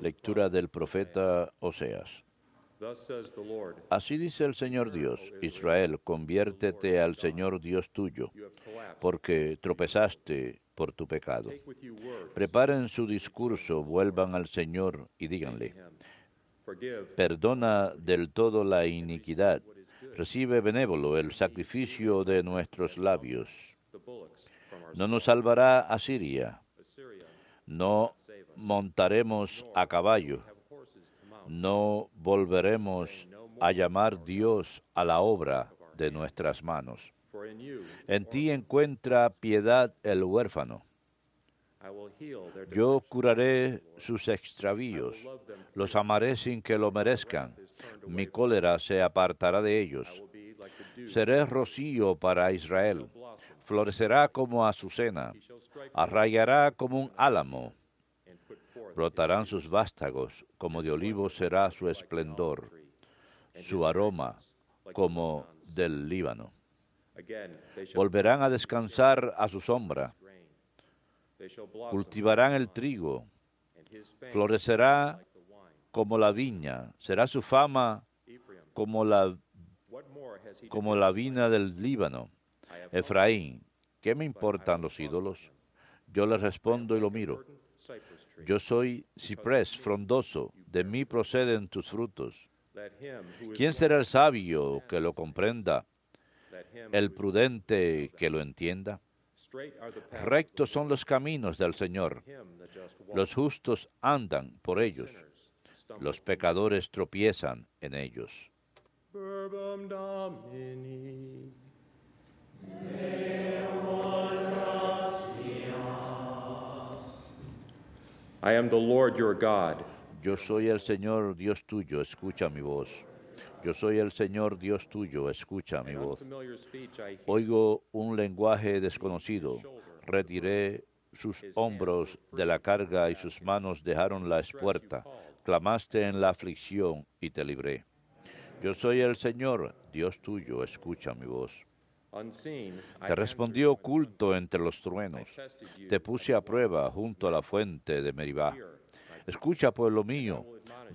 Lectura del profeta Oseas. Así dice el Señor Dios, Israel, conviértete al Señor Dios tuyo, porque tropezaste por tu pecado. Preparen su discurso, vuelvan al Señor y díganle, perdona del todo la iniquidad, recibe benévolo el sacrificio de nuestros labios. No nos salvará Asiria, no montaremos a caballo, no volveremos a llamar Dios a la obra de nuestras manos. En ti encuentra piedad el huérfano. Yo curaré sus extravíos, los amaré sin que lo merezcan, mi cólera se apartará de ellos. Seré rocío para Israel, florecerá como azucena, arraigará como un álamo, brotarán sus vástagos, como de olivo será su esplendor, su aroma como del Líbano. Volverán a descansar a su sombra, cultivarán el trigo, florecerá como la viña, será su fama como la, como la vina del Líbano Efraín, ¿qué me importan los ídolos? Yo les respondo y lo miro. Yo soy ciprés frondoso, de mí proceden tus frutos. ¿Quién será el sabio que lo comprenda? ¿El prudente que lo entienda? Rectos son los caminos del Señor. Los justos andan por ellos. Los pecadores tropiezan en ellos. Yo soy el Señor Dios tuyo, escucha mi voz. Yo soy el Señor Dios tuyo, escucha mi voz. Oigo un lenguaje desconocido. Retiré sus hombros de la carga y sus manos dejaron la espuerta. Clamaste en la aflicción y te libré. Yo soy el Señor Dios tuyo, escucha mi voz. Te respondió oculto entre los truenos. Te puse a prueba junto a la fuente de Meribá. Escucha, pueblo mío,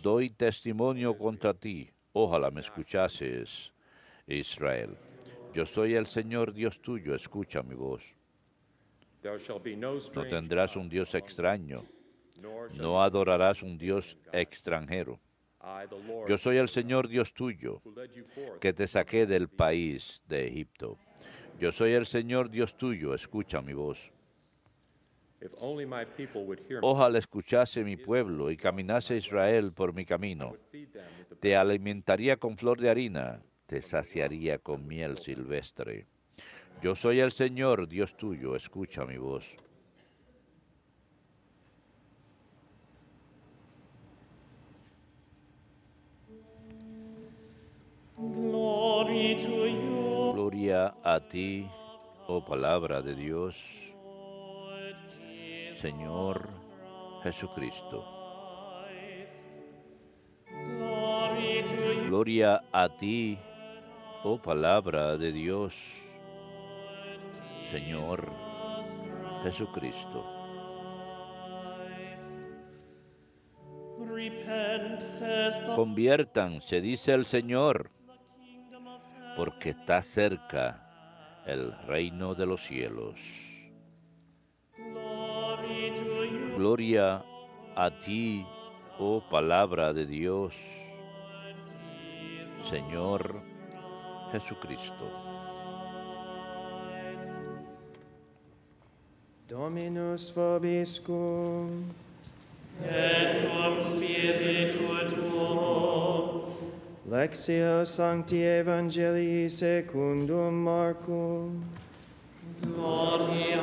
doy testimonio contra ti. Ojalá me escuchases, Israel. Yo soy el Señor Dios tuyo, escucha mi voz. No tendrás un Dios extraño, no adorarás un Dios extranjero. Yo soy el Señor Dios tuyo, que te saqué del país de Egipto. Yo soy el Señor Dios tuyo, escucha mi voz. Ojalá escuchase mi pueblo y caminase Israel por mi camino. Te alimentaría con flor de harina, te saciaría con miel silvestre. Yo soy el Señor Dios tuyo, escucha mi voz. a ti, oh palabra de Dios, Señor Jesucristo. Gloria a ti, oh palabra de Dios, Señor Jesucristo. se dice el Señor, porque está cerca el reino de los cielos. Gloria a ti, oh palabra de Dios, Señor Jesucristo. Dominus Et Lexio Sancti Evangelii secundum Marcum. Gloria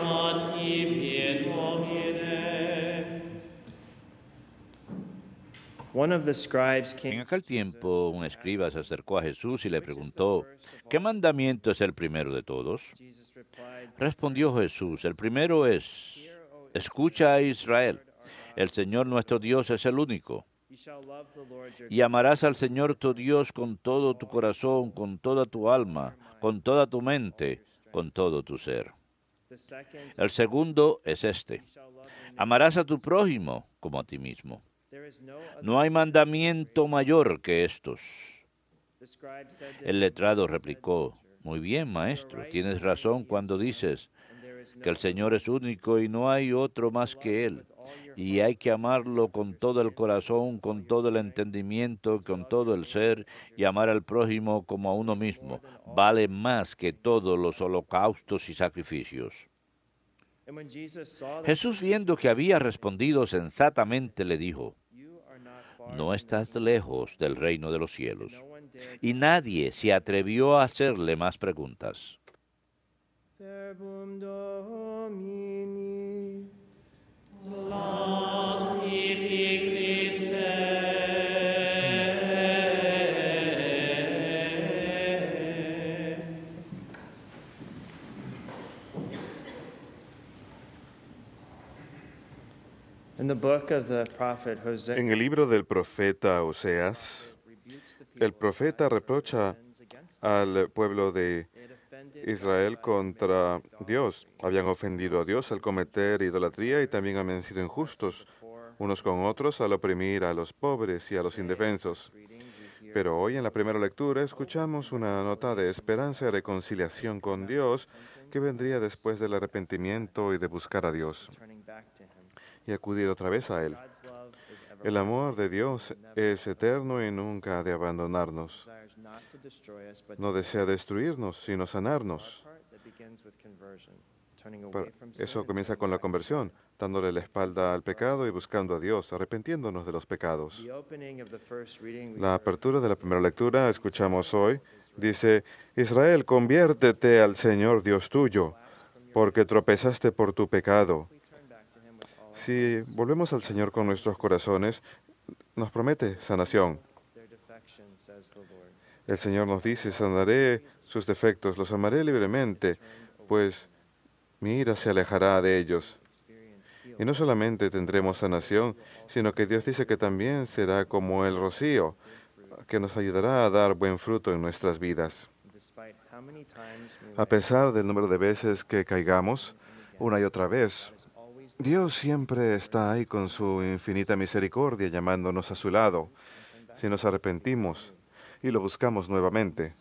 En aquel tiempo, un escriba se acercó a Jesús y le preguntó, ¿qué mandamiento es el primero de todos? Respondió Jesús, el primero es, escucha a Israel, el Señor nuestro Dios es el único. Y amarás al Señor tu Dios con todo tu corazón, con toda tu alma, con toda tu mente, con todo tu ser. El segundo es este. Amarás a tu prójimo como a ti mismo. No hay mandamiento mayor que estos. El letrado replicó, muy bien, maestro, tienes razón cuando dices que el Señor es único y no hay otro más que Él y hay que amarlo con todo el corazón, con todo el entendimiento, con todo el ser y amar al prójimo como a uno mismo. Vale más que todos los holocaustos y sacrificios. Jesús viendo que había respondido sensatamente le dijo, no estás lejos del reino de los cielos. Y nadie se atrevió a hacerle más preguntas. En el libro del profeta Oseas, el profeta reprocha al pueblo de Israel contra Dios. Habían ofendido a Dios al cometer idolatría y también habían sido injustos unos con otros al oprimir a los pobres y a los indefensos. Pero hoy en la primera lectura escuchamos una nota de esperanza y reconciliación con Dios que vendría después del arrepentimiento y de buscar a Dios y acudir otra vez a Él. El amor de Dios es eterno y nunca ha de abandonarnos. No desea destruirnos, sino sanarnos. eso comienza con la conversión, dándole la espalda al pecado y buscando a Dios, arrepentiéndonos de los pecados. La apertura de la primera lectura, escuchamos hoy, dice, Israel, conviértete al Señor Dios tuyo, porque tropezaste por tu pecado si volvemos al Señor con nuestros corazones, nos promete sanación. El Señor nos dice, sanaré sus defectos, los amaré libremente, pues mi ira se alejará de ellos. Y no solamente tendremos sanación, sino que Dios dice que también será como el rocío, que nos ayudará a dar buen fruto en nuestras vidas. A pesar del número de veces que caigamos, una y otra vez, Dios siempre está ahí con su infinita misericordia llamándonos a su lado si nos arrepentimos y lo buscamos nuevamente.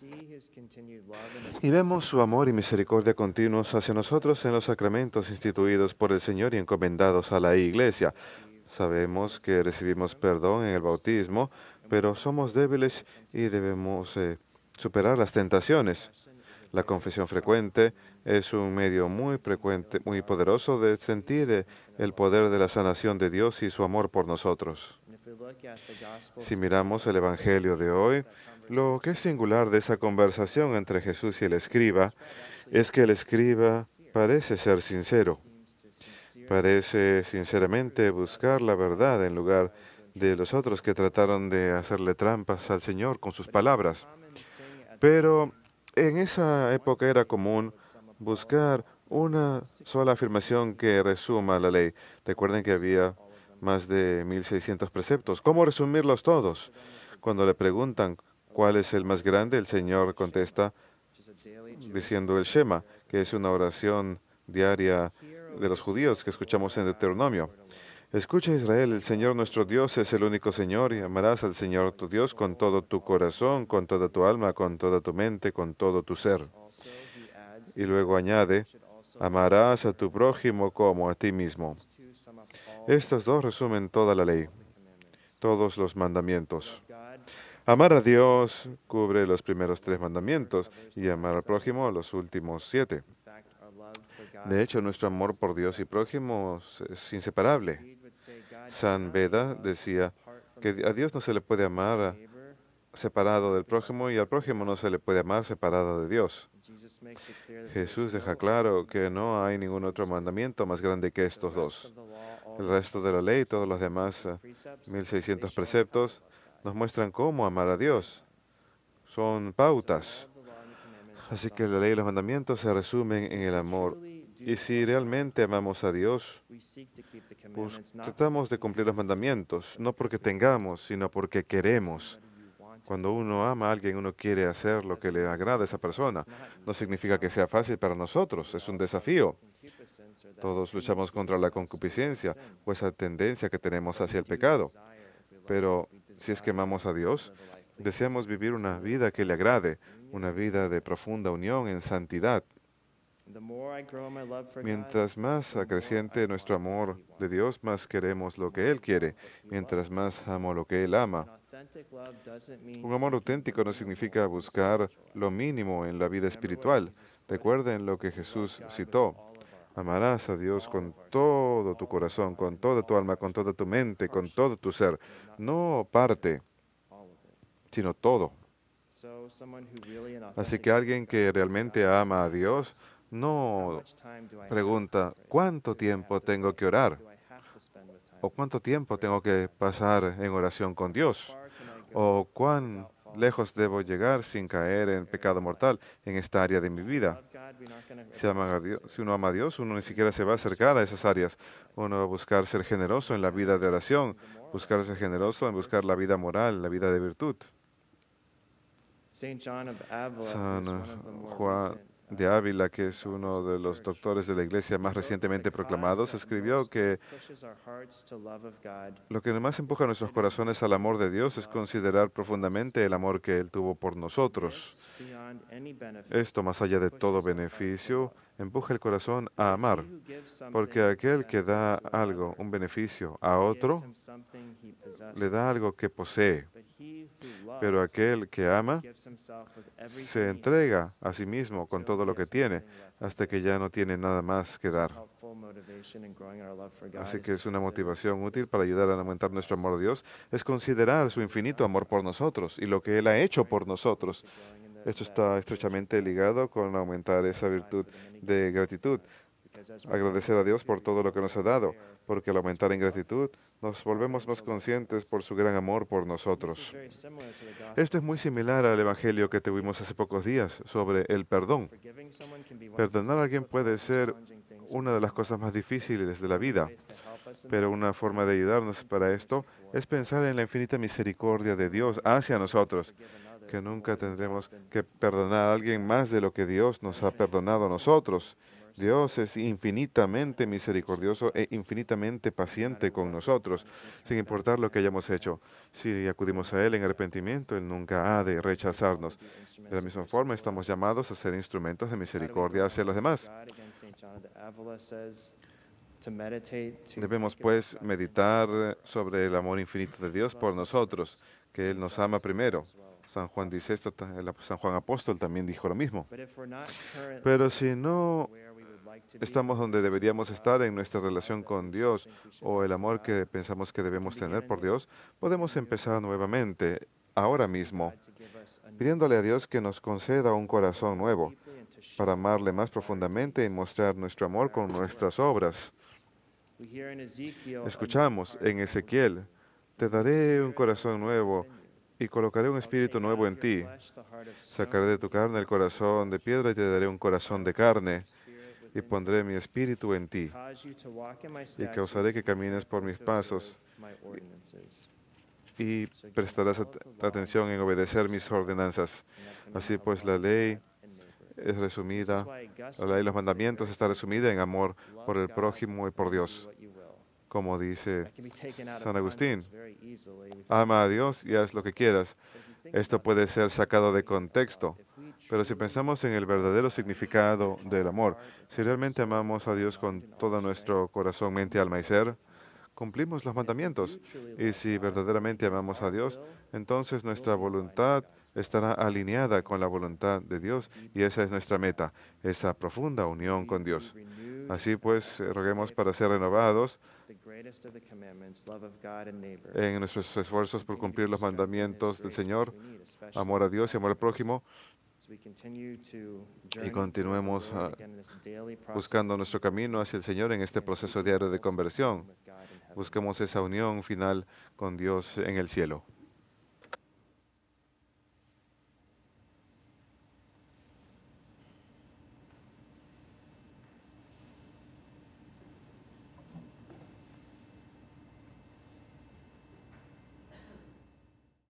Y vemos su amor y misericordia continuos hacia nosotros en los sacramentos instituidos por el Señor y encomendados a la Iglesia. Sabemos que recibimos perdón en el bautismo, pero somos débiles y debemos eh, superar las tentaciones. La confesión frecuente es un medio muy frecuente, muy poderoso de sentir eh, el poder de la sanación de Dios y su amor por nosotros. Si miramos el Evangelio de hoy, lo que es singular de esa conversación entre Jesús y el escriba es que el escriba parece ser sincero. Parece sinceramente buscar la verdad en lugar de los otros que trataron de hacerle trampas al Señor con sus palabras. Pero en esa época era común buscar una sola afirmación que resuma la ley. Recuerden que había más de 1.600 preceptos. ¿Cómo resumirlos todos? Cuando le preguntan cuál es el más grande, el Señor contesta diciendo el Shema, que es una oración diaria de los judíos que escuchamos en Deuteronomio. Escucha Israel, el Señor nuestro Dios es el único Señor y amarás al Señor tu Dios con todo tu corazón, con toda tu alma, con toda tu mente, con todo tu ser. Y luego añade, amarás a tu prójimo como a ti mismo. Estas dos resumen toda la ley, todos los mandamientos. Amar a Dios cubre los primeros tres mandamientos y amar al prójimo los últimos siete. De hecho, nuestro amor por Dios y prójimo es inseparable. San Beda decía que a Dios no se le puede amar separado del prójimo y al prójimo no se le puede amar separado de Dios. Jesús deja claro que no hay ningún otro mandamiento más grande que estos dos. El resto de la ley y todos los demás 1600 eh, preceptos nos muestran cómo amar a Dios. Son pautas. Así que la ley y los mandamientos se resumen en el amor y si realmente amamos a Dios, pues tratamos de cumplir los mandamientos, no porque tengamos, sino porque queremos. Cuando uno ama a alguien, uno quiere hacer lo que le agrada a esa persona. No significa que sea fácil para nosotros, es un desafío. Todos luchamos contra la concupiscencia o esa tendencia que tenemos hacia el pecado. Pero si es que amamos a Dios, deseamos vivir una vida que le agrade, una vida de profunda unión en santidad. Mientras más acreciente nuestro amor de Dios, más queremos lo que Él quiere. Mientras más amo lo que Él ama. Un amor auténtico no significa buscar lo mínimo en la vida espiritual. Recuerden lo que Jesús citó. Amarás a Dios con todo tu corazón, con toda tu alma, con toda tu mente, con todo tu ser. No parte, sino todo. Así que alguien que realmente ama a Dios no pregunta cuánto tiempo tengo que orar o cuánto tiempo tengo que pasar en oración con Dios o cuán lejos debo llegar sin caer en pecado mortal en esta área de mi vida. Si, Dios, si uno ama a Dios, uno ni siquiera se va a acercar a esas áreas. Uno va a buscar ser generoso en la vida de oración, buscar ser generoso en buscar la vida moral, la vida de virtud. San Juan de Ávila, que es uno de los doctores de la Iglesia más recientemente proclamados, escribió que lo que más empuja a nuestros corazones al amor de Dios es considerar profundamente el amor que Él tuvo por nosotros. Esto, más allá de todo beneficio, empuja el corazón a amar, porque aquel que da algo, un beneficio a otro, le da algo que posee, pero aquel que ama se entrega a sí mismo con todo lo que tiene hasta que ya no tiene nada más que dar. Así que es una motivación útil para ayudar a aumentar nuestro amor a Dios, es considerar su infinito amor por nosotros y lo que Él ha hecho por nosotros esto está estrechamente ligado con aumentar esa virtud de gratitud. Agradecer a Dios por todo lo que nos ha dado, porque al aumentar en gratitud nos volvemos más conscientes por su gran amor por nosotros. Esto es muy similar al Evangelio que tuvimos hace pocos días sobre el perdón. Perdonar a alguien puede ser una de las cosas más difíciles de la vida, pero una forma de ayudarnos para esto es pensar en la infinita misericordia de Dios hacia nosotros que nunca tendremos que perdonar a alguien más de lo que Dios nos ha perdonado a nosotros. Dios es infinitamente misericordioso e infinitamente paciente con nosotros, sin importar lo que hayamos hecho. Si acudimos a Él en arrepentimiento, Él nunca ha de rechazarnos. De la misma forma, estamos llamados a ser instrumentos de misericordia hacia los demás. Debemos, pues, meditar sobre el amor infinito de Dios por nosotros, que Él nos ama primero. San Juan dice esto, San Juan Apóstol también dijo lo mismo. Pero si no estamos donde deberíamos estar en nuestra relación con Dios o el amor que pensamos que debemos tener por Dios, podemos empezar nuevamente, ahora mismo, pidiéndole a Dios que nos conceda un corazón nuevo para amarle más profundamente y mostrar nuestro amor con nuestras obras. Escuchamos en Ezequiel, te daré un corazón nuevo y colocaré un espíritu nuevo en ti. Sacaré de tu carne el corazón de piedra y te daré un corazón de carne y pondré mi espíritu en ti y causaré que camines por mis pasos y prestarás atención en obedecer mis ordenanzas. Así pues, la ley es resumida, la ley y los mandamientos está resumida en amor por el prójimo y por Dios como dice San Agustín. Ama a Dios y haz lo que quieras. Esto puede ser sacado de contexto, pero si pensamos en el verdadero significado del amor, si realmente amamos a Dios con todo nuestro corazón, mente, alma y ser, cumplimos los mandamientos. Y si verdaderamente amamos a Dios, entonces nuestra voluntad estará alineada con la voluntad de Dios y esa es nuestra meta, esa profunda unión con Dios. Así pues, eh, roguemos para ser renovados en nuestros esfuerzos por cumplir los mandamientos del Señor, amor a Dios y amor al prójimo, y continuemos ah, buscando nuestro camino hacia el Señor en este proceso diario de conversión. Busquemos esa unión final con Dios en el cielo.